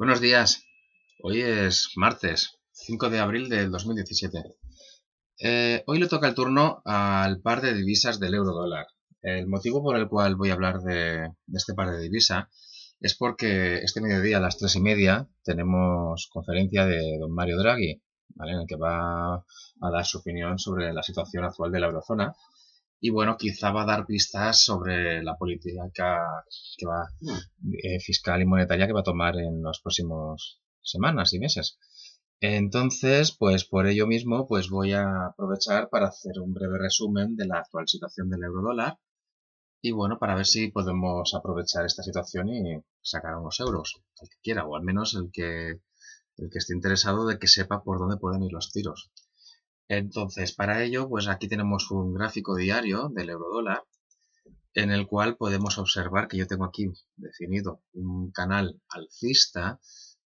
Buenos días. Hoy es martes, 5 de abril del 2017. Eh, hoy le toca el turno al par de divisas del euro dólar. El motivo por el cual voy a hablar de, este par de divisas es porque este mediodía a las tres y media tenemos conferencia de don Mario Draghi, en el que va a dar su opinión sobre la situación actual de la eurozona y bueno, quizá va a dar pistas sobre la política eh, fiscal y monetaria que va a tomar en los próximos semanas y meses. Entonces, pues por ello mismo, pues voy a aprovechar para hacer un breve resumen de la actual situación del euro dólar. y bueno, para ver si podemos aprovechar esta situación y sacar unos euros, el que quiera, o al menos el que, el que esté interesado de que sepa por dónde pueden ir los tiros. Entonces, para ello, pues aquí tenemos un gráfico diario del eurodólar en el cual podemos observar que yo tengo aquí definido un canal alcista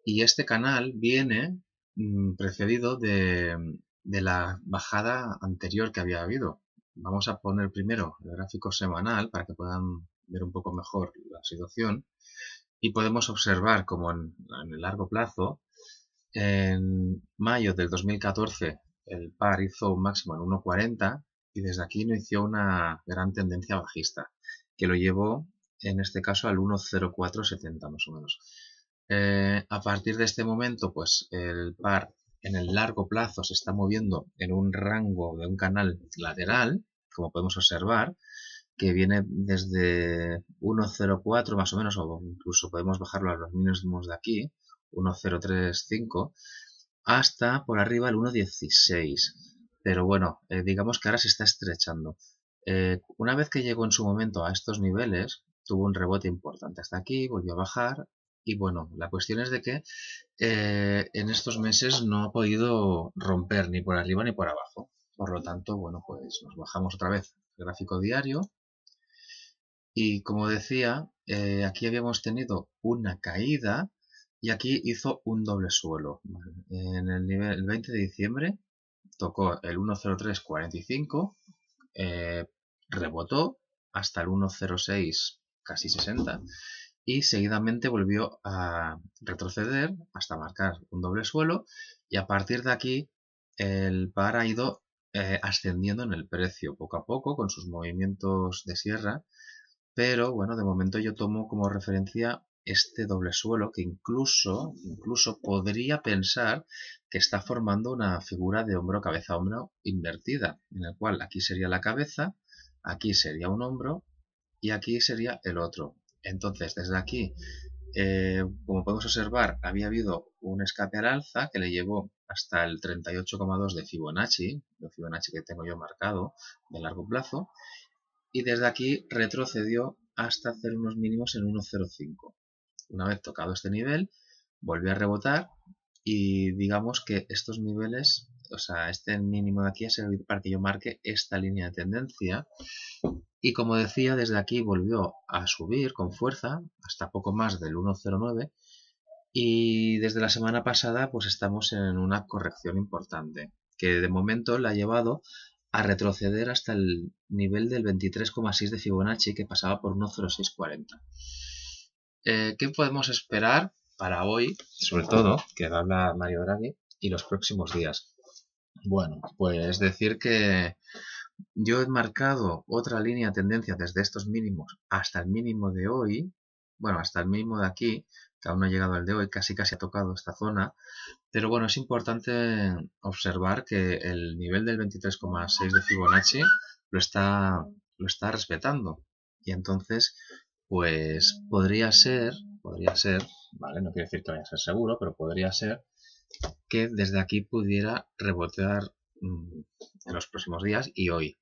y este canal viene mm, precedido de, la bajada anterior que había habido. Vamos a poner primero el gráfico semanal para que puedan ver un poco mejor la situación y podemos observar como en, en el largo plazo, en mayo del 2014 el par hizo un máximo en 1.40 y desde aquí inició una gran tendencia bajista que lo llevó en este caso al 1.0470 más o menos. Eh, a partir de este momento, pues el par en el largo plazo se está moviendo en un rango de un canal lateral, como podemos observar, que viene desde 1.04 más o menos, o incluso podemos bajarlo a los mínimos de aquí, 1.035, hasta por arriba el 1.16. Pero bueno, eh, digamos que ahora se está estrechando. Eh, una vez que llegó en su momento a estos niveles, tuvo un rebote importante hasta aquí, volvió a bajar. Y bueno, la cuestión es de que eh, en estos meses no ha podido romper ni por arriba ni por abajo. Por lo tanto, bueno, pues nos bajamos otra vez el gráfico diario. Y como decía, aquí habíamos tenido una caída y aquí hizo un doble suelo. En el nivel 20 de diciembre tocó el 10345, eh, rebotó hasta el 106 casi 60 y seguidamente volvió a retroceder hasta marcar un doble suelo y a partir de aquí el par ha ido eh, ascendiendo en el precio poco a poco con sus movimientos de sierra pero bueno de momento yo tomo como referencia este doble suelo que incluso, incluso podría pensar que está formando una figura de hombro, cabeza, hombro invertida, en el cual aquí sería la cabeza, aquí sería un hombro y aquí sería el otro. Entonces, desde aquí, eh, como podemos observar, había habido un escape al alza que le llevó hasta el 38,2 de Fibonacci, el Fibonacci que tengo yo marcado de largo plazo, y desde aquí retrocedió hasta hacer unos mínimos en 1,05 una vez tocado este nivel, volvió a rebotar y digamos que estos niveles, o sea, este mínimo de aquí ha servido para que yo marque esta línea de tendencia y como decía, desde aquí volvió a subir con fuerza hasta poco más del 1.09 y desde la semana pasada pues estamos en una corrección importante que de momento la ha llevado a retroceder hasta el nivel del 23,6 de Fibonacci que pasaba por 1.0640. Eh, ¿qué podemos esperar para hoy, sobre todo, que habla Mario Draghi, y los próximos días? Bueno, pues decir que yo he marcado otra línea de tendencia desde estos mínimos hasta el mínimo de hoy, bueno, hasta el mínimo de aquí, que aún no ha llegado al de hoy, casi casi ha tocado esta zona, pero bueno, es importante observar que el nivel del 23,6 de Fibonacci lo está, lo está respetando y entonces pues podría ser, podría ser, ¿vale? No quiere decir que vaya a ser seguro, pero podría ser que desde aquí pudiera rebotear mm, en los próximos días y hoy.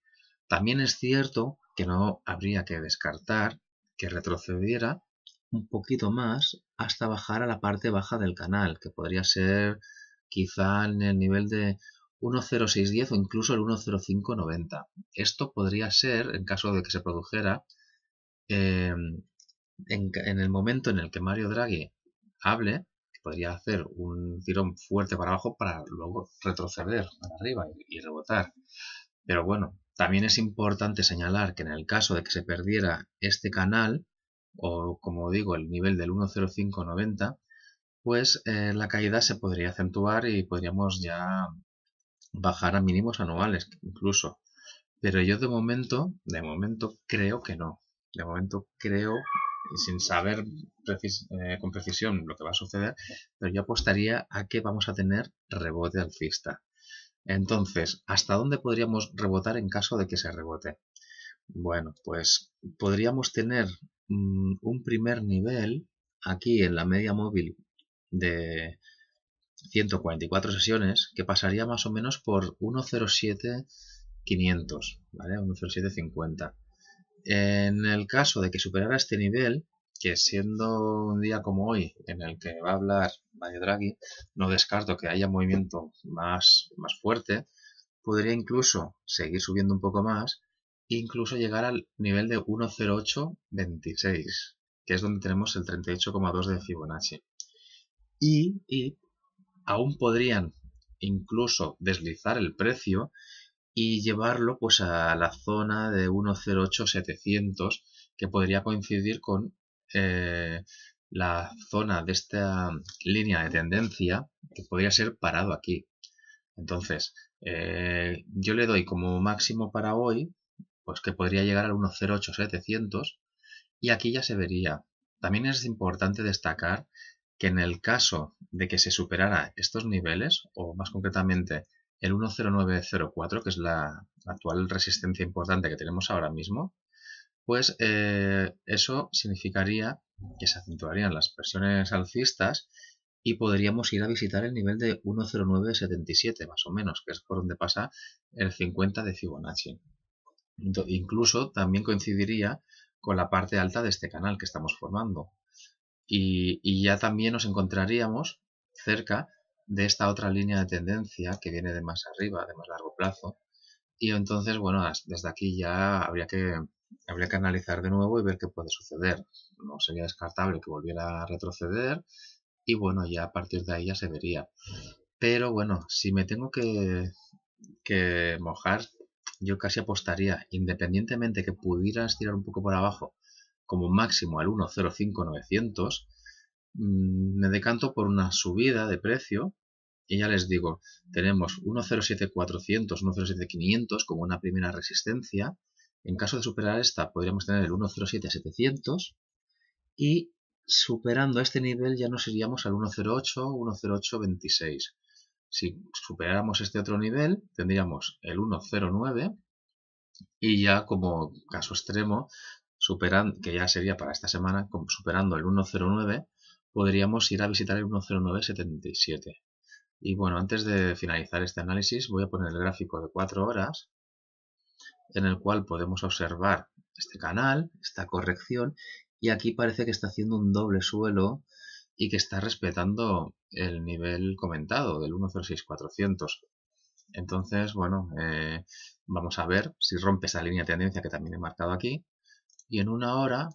También es cierto que no habría que descartar que retrocediera un poquito más hasta bajar a la parte baja del canal, que podría ser quizá en el nivel de 1.0610 o incluso el 1.0590. Esto podría ser, en caso de que se produjera, Em, en, el momento en el que Mario Draghi hable, podría hacer un tirón fuerte para abajo para luego retroceder para arriba y, rebotar. Pero bueno, también es importante señalar que en el caso de que se perdiera este canal, o como digo, el nivel del 10590, pues eh, la caída se podría acentuar y podríamos ya bajar a mínimos anuales incluso. Pero yo de momento, de momento creo que no. De momento creo, sin saber eh, con precisión lo que va a suceder, pero yo apostaría a que vamos a tener rebote alcista. Entonces, ¿hasta dónde podríamos rebotar en caso de que se rebote? Bueno, pues podríamos tener mm, un primer nivel aquí en la media móvil de 144 sesiones que pasaría más o menos por 1.07.500, ¿vale? 10750. En el caso de que superara este nivel, que siendo un día como hoy en el que va a hablar Mario Draghi, no descarto que haya movimiento más, más fuerte, podría incluso seguir subiendo un poco más, e incluso llegar al nivel de 1.0826, que es donde tenemos el 38,2 de Fibonacci. Y, y aún podrían incluso deslizar el precio y llevarlo pues a la zona de 1.08700 que podría coincidir con eh, la zona de esta línea de tendencia que podría ser parado aquí. Entonces, eh, yo le doy como máximo para hoy, pues que podría llegar al 1.08700 y aquí ya se vería. También es importante destacar que en el caso de que se superara estos niveles, o más concretamente el 10904, que es la actual resistencia importante que tenemos ahora mismo, pues eh, eso significaría que se acentuarían las presiones alcistas y podríamos ir a visitar el nivel de 10977 más o menos, que es por donde pasa el 50 de Fibonacci. incluso también coincidiría con la parte alta de este canal que estamos formando. y ya también nos encontraríamos cerca de esta otra línea de tendencia que viene de más arriba, de más largo plazo. Y entonces, bueno, desde aquí ya habría que, habría que analizar de nuevo y ver qué puede suceder. No sería descartable que volviera a retroceder y bueno, ya a partir de ahí ya se vería. Pero bueno, si me tengo que, que mojar, yo casi apostaría, independientemente que pudieras tirar un poco por abajo, como máximo al 1.05.900, Mm, me decanto por una subida de precio y ya les digo, tenemos 1.07400, 1.07500 como una primera resistencia. En caso de superar esta, podríamos tener el 1.07700 y superando este nivel ya nos iríamos al 1.08, 1.0826. Si superáramos este otro nivel, tendríamos el 1.09 y ya como caso extremo, superan, que ya sería para esta semana, superando el 1.09, podríamos ir a visitar el 10977. Y bueno, antes de finalizar este análisis voy a poner el gráfico de 4 horas en el cual podemos observar este canal, esta corrección y aquí parece que está haciendo un doble suelo y que está respetando el nivel comentado del 106400. Entonces, bueno, eh, vamos a ver si rompe esa línea de tendencia que también he marcado aquí y en una hora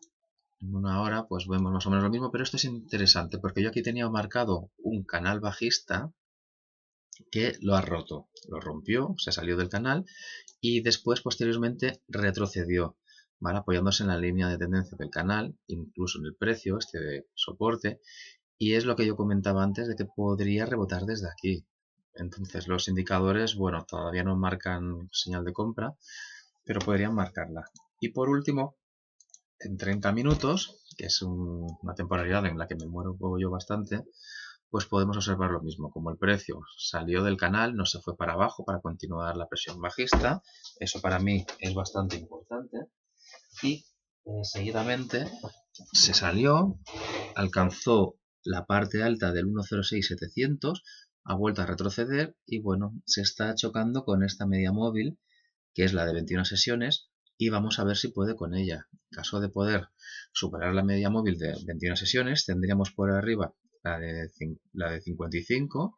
en una hora pues vemos más o menos lo mismo, pero esto es interesante porque yo aquí tenía marcado un canal bajista que lo ha roto, lo rompió, se salió del canal y después posteriormente retrocedió, apoyándose en la línea de tendencia del canal, incluso en el precio, este soporte, y es lo que yo comentaba antes de que podría rebotar desde aquí. Entonces los indicadores, bueno, todavía no marcan señal de compra, pero podrían marcarla. Y por último, en 30 minutos, que es una temporalidad en la que me muero yo bastante, pues podemos observar lo mismo, como el precio salió del canal, no se fue para abajo para continuar la presión bajista, eso para mí es bastante importante, y eh, seguidamente se salió, alcanzó la parte alta del 1.06700, ha vuelto a retroceder y bueno, se está chocando con esta media móvil, que es la de 21 sesiones, y vamos a ver si puede con ella. En caso de poder superar la media móvil de 21 sesiones, tendríamos por arriba la de, la de 55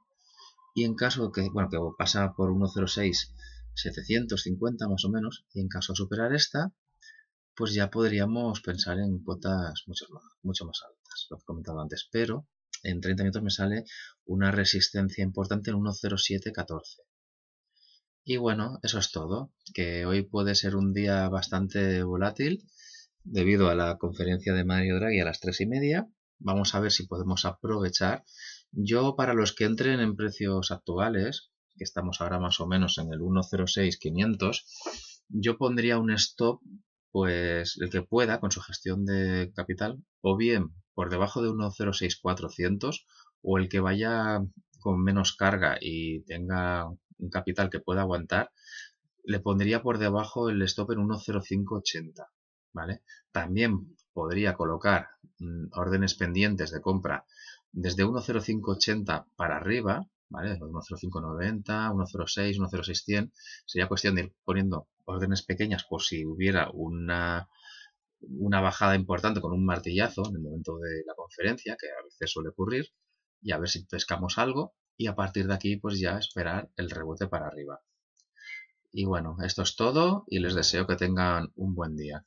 y en caso que, bueno, que pasa por 106, 750 más o menos, y en caso de superar esta, pues ya podríamos pensar en cuotas mucho más, mucho más altas, lo que he comentado antes, pero en 30 minutos me sale una resistencia importante en 10714. Y bueno, eso es todo, que hoy puede ser un día bastante volátil debido a la conferencia de Mario Draghi a las tres y media. Vamos a ver si podemos aprovechar. Yo, para los que entren en precios actuales, que estamos ahora más o menos en el 1.06500, yo pondría un stop, pues el que pueda, con su gestión de capital, o bien por debajo de 1.06400, o el que vaya con menos carga y tenga un capital que pueda aguantar, le pondría por debajo el stop en 1.0580, ¿vale? También podría colocar mm, órdenes pendientes de compra desde 1.0580 para arriba, ¿vale? 1.0590, 1.06, 1,06100 sería cuestión de ir poniendo órdenes pequeñas por si hubiera una una bajada importante con un martillazo en el momento de la conferencia, que a veces suele ocurrir, y a ver si pescamos algo, y a partir de aquí pues ya esperar el rebote para arriba. Y bueno, esto es todo y les deseo que tengan un buen día.